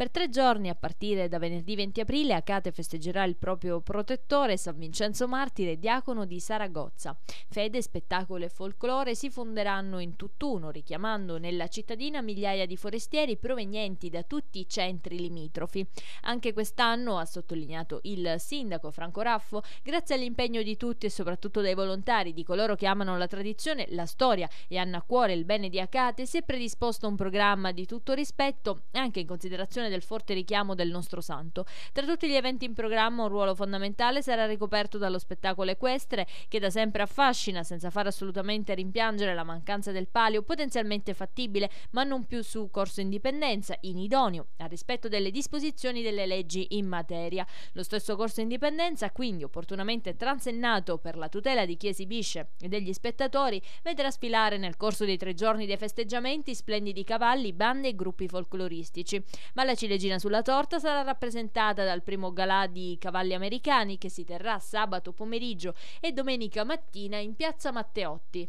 Per tre giorni, a partire da venerdì 20 aprile, Acate festeggerà il proprio protettore, San Vincenzo Martire, diacono di Saragozza. Fede, spettacolo e folklore si fonderanno in tutt'uno, richiamando nella cittadina migliaia di forestieri provenienti da tutti i centri limitrofi. Anche quest'anno, ha sottolineato il sindaco Franco Raffo, grazie all'impegno di tutti e soprattutto dei volontari, di coloro che amano la tradizione, la storia e hanno a cuore il bene di Acate, si è predisposto un programma di tutto rispetto, anche in considerazione del forte richiamo del nostro santo. Tra tutti gli eventi in programma un ruolo fondamentale sarà ricoperto dallo spettacolo equestre che da sempre affascina senza far assolutamente rimpiangere la mancanza del palio potenzialmente fattibile ma non più su corso indipendenza, inidoneo a rispetto delle disposizioni delle leggi in materia. Lo stesso corso indipendenza quindi opportunamente transennato per la tutela di chi esibisce e degli spettatori vedrà sfilare nel corso dei tre giorni dei festeggiamenti splendidi cavalli, bande e gruppi folcloristici. Ma la ciliegina sulla torta sarà rappresentata dal primo galà di cavalli americani che si terrà sabato pomeriggio e domenica mattina in piazza Matteotti.